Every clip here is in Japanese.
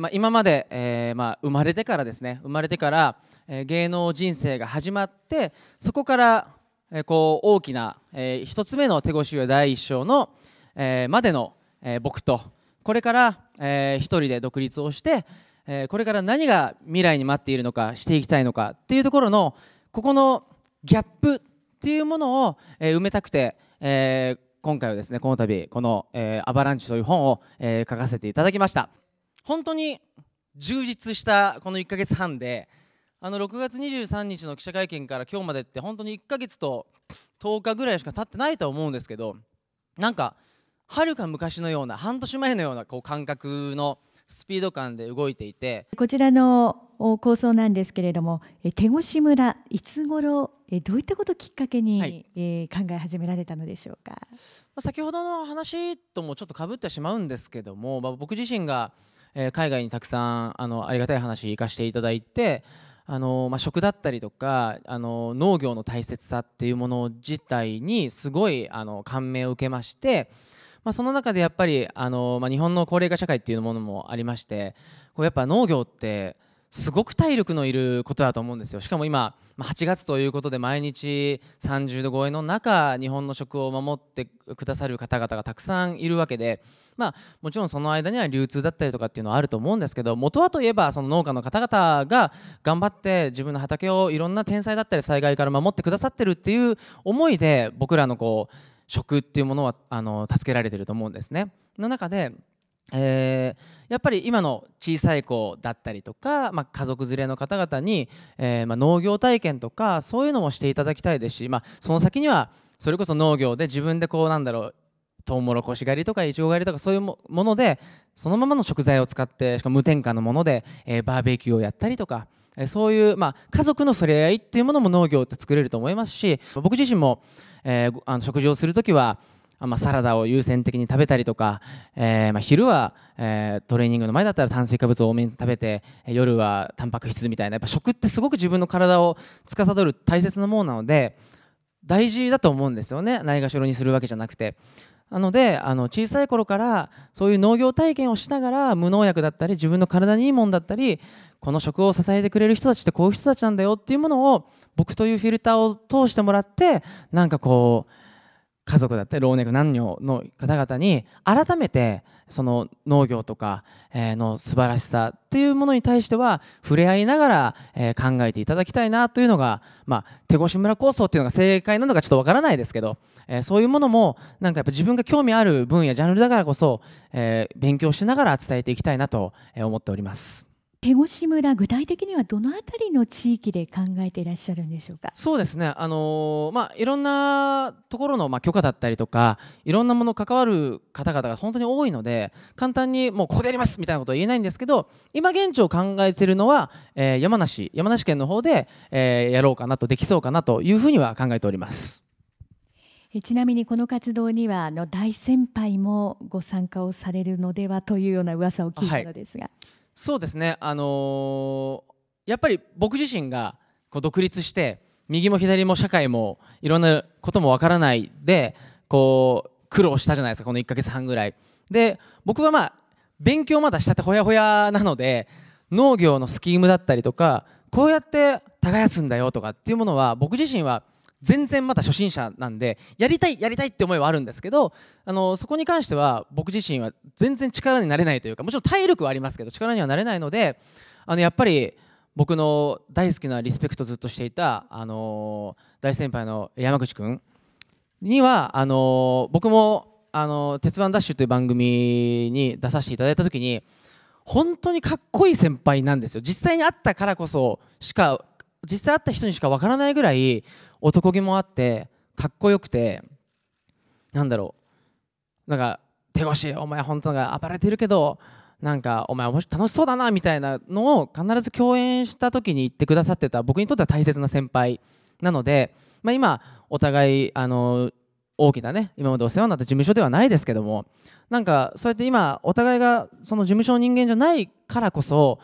まあ、今まで、えーまあ、生まれてからですね生まれてから、えー、芸能人生が始まってそこから、えー、こう大きな、えー、一つ目の手越優第一章の、えー、までの、えー、僕とこれから、えー、一人で独立をして、えー、これから何が未来に待っているのかしていきたいのかっていうところのここのギャップっていうものを、えー、埋めたくて、えー、今回はですねこの度この、えー「アバランチ」という本を、えー、書かせていただきました。本当に充実したこの1ヶ月半であの6月23日の記者会見から今日までって本当に1ヶ月と10日ぐらいしか経ってないと思うんですけどなんかはるか昔のような半年前のようなこう感覚のスピード感で動いていてこちらの構想なんですけれども手越村いつ頃どういったことをきっかけに、はい、えー、考え始められたのでしょうか、先ほどの話ともちょっとかぶってしまうんですけども、まあ、僕自身がえー、海外にたくさんあのありがたい話行かせていただいてあの、まあ、食だったりとかあの農業の大切さっていうもの自体にすごいあの感銘を受けまして。まあ、その中でやっぱりあの、まあ、日本の高齢化社会っていうものもありましてこうやっぱ農業ってすごく体力のいることだと思うんですよしかも今8月ということで毎日30度超えの中日本の食を守ってくださる方々がたくさんいるわけで、まあ、もちろんその間には流通だったりとかっていうのはあると思うんですけど元はといえばその農家の方々が頑張って自分の畑をいろんな天災だったり災害から守ってくださってるっていう思いで僕らのこう食っていうものはあの助けられてると思うんですね。の中でえー、やっぱり今の小さい子だったりとか、まあ、家族連れの方々に、えー、まあ、農業体験とかそういうのもしていただきたいですし、まあ、その先にはそれこそ農業で自分でこうなんだろうトウモロコシ狩りとかイチゴ狩りとかそういうものでそのままの食材を使ってしかも無添加のもので、えー、バーベキューをやったりとか、えそういう、まあ、家族の触れ合いっていうものも農業って作れると思いますし僕自身も、えー、あの食事をする時はまあ、サラダを優先的に食べたりとか、えー、まあ、昼は、えー、トレーニングの前だったら炭水化物を多めに食べて夜はタンパク質みたいなやっぱ食ってすごく自分の体を司る大切なものなので大事だと思うんですよねないがしろにするわけじゃなくて。なのであの小さい頃からそういう農業体験をしながら無農薬だったり自分の体にいいもんだったりこの食を支えてくれる人たちってこういう人たちなんだよっていうものを僕というフィルターを通してもらってなんかこう家族だったり老若男女の方々に改めてその農業とかの素晴らしさっていうものに対しては触れ合いながら考えていただきたいなというのが、まあ、手越村構想っていうのが正解なのかちょっとわからないですけど、えそういうものもなんかやっぱ自分が興味ある分野ジャンルだからこそ、え勉強しながら伝えていきたいなと思っております。手越村具体的にはどのあたりの地域で考えていらっしゃるんでしょうかそうですねあのー、まあいろんなところのまあ許可だったりとかいろんなもの関わる方々が本当に多いので簡単にもうここでやりますみたいなことは言えないんですけど今現状考えているのは、えー、山梨山梨県の方で、えー、やろうかなとできそうかなというふうには考えております。ちなみにこの活動にはあの大先輩もご参加をされるのではというような噂を聞いたのですが、はいそうですね、あのー、やっぱり僕自身がこう独立して右も左も社会もいろんなこともわからないでこう苦労したじゃないですかこの1か月半ぐらい。で僕はまあ勉強まだしたてほやほやなので農業のスキームだったりとかこうやって耕すんだよとかっていうものは僕自身は全然まだ初心者なんでやりたいやりたいって思いはあるんですけどあのそこに関しては僕自身は全然力になれないというかもちろん体力はありますけど力にはなれないのであのやっぱり僕の大好きなリスペクトずっとしていたあの大先輩の山口君にはあの僕も「あの鉄腕ダッシュ」という番組に出させていただいた時に本当にかっこいい先輩なんですよ実際に会ったからこそしか実際会った人にしかわからないぐらい男気もあってかっこよくてなんだろうなんか手越しお前本当が暴れてるけどなんかお前楽しそうだなみたいなのを必ず共演した時に言ってくださってた僕にとっては大切な先輩なので、まあ、今お互いあの大きなね今までお世話になった事務所ではないですけどもなんかそうやって今お互いがその事務所の人間じゃないからこそ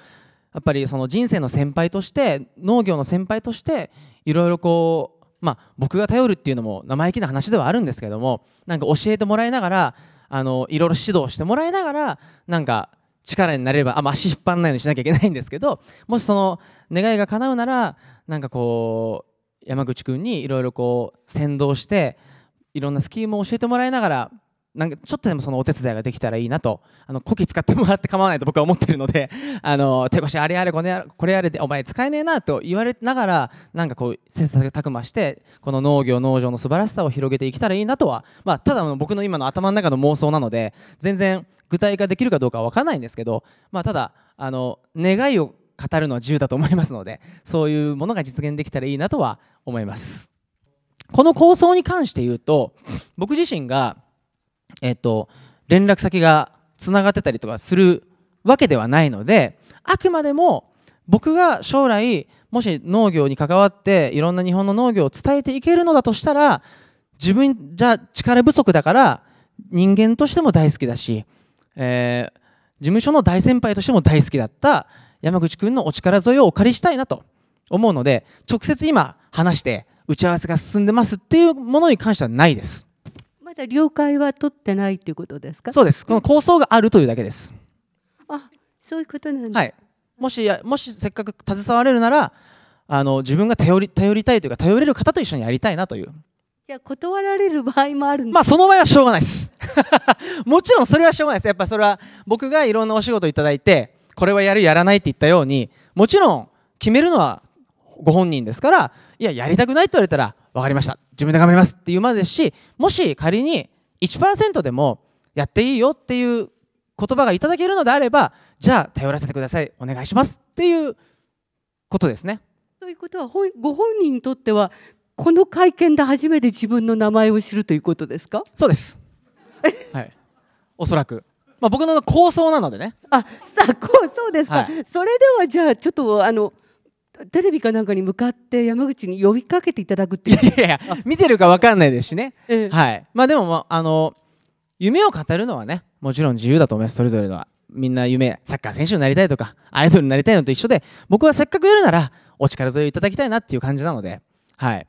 やっぱりその人生の先輩として農業の先輩としていろいろこうまあ僕が頼るっていうのも生意気な話ではあるんですけどもなんか教えてもらいながらいろいろ指導してもらいながらなんか力になれればあ、足引っ張らないようにしなきゃいけないんですけどもしその願いが叶うならなんかこう山口君にいろいろこう先導していろんなスキームを教えてもらいながらなんかちょっとでもそのお手伝いができたらいいなと、あの、こき使ってもらって構わないと僕は思ってるので、あの、手越あれあれこれあれ、これあれで、お前使えねえなと言われながら、なんかこう、切磋琢磨して、この農業、農場の素晴らしさを広げていけたらいいなとは、まあ、ただの僕の今の頭の中の妄想なので、全然具体化できるかどうかはわからないんですけど、まあ、ただ、あの、願いを語るのは自由だと思いますので、そういうものが実現できたらいいなとは思います。この構想に関して言うと、僕自身が、えっと、連絡先がつながってたりとかするわけではないのであくまでも僕が将来もし農業に関わっていろんな日本の農業を伝えていけるのだとしたら自分じゃ力不足だから人間としても大好きだし、えー、事務所の大先輩としても大好きだった山口君のお力添えをお借りしたいなと思うので直接今話して打ち合わせが進んでますっていうものに関してはないです。だ了解は取ってないということですかそうですこの構想があるというだけですあそういうことなんです、はい、もしもしせっかく携われるならあの自分が頼り頼りたいというか頼れる方と一緒にやりたいなというじゃあ断られる場合もあるまあその場合はしょうがないです もちろんそれはしょうがないですやっぱそれは僕がいろんなお仕事いただいてこれはやるやらないって言ったようにもちろん決めるのはご本人ですからいややりたくないって言われたら分かりました自分で頑張りますっていうまでですしもし仮に1%でもやっていいよっていう言葉がいただけるのであればじゃあ頼らせてくださいお願いしますっていうことですね。ということはご本人にとってはこの会見で初めて自分の名前を知るということですかそうです、はい、おそらく、まあ、僕の構想なのでねあさあこうそうですか、はい、それではじゃあちょっとあのテレビかなんかに向かって山口に呼びかけていただくっていういやいや見てるか分かんないですしね、ええ、はいまあでも、まあ、あの夢を語るのはねもちろん自由だと思いますそれぞれはみんな夢サッカー選手になりたいとかアイドルになりたいのと一緒で僕はせっかくやるならお力添えいただきたいなっていう感じなのではい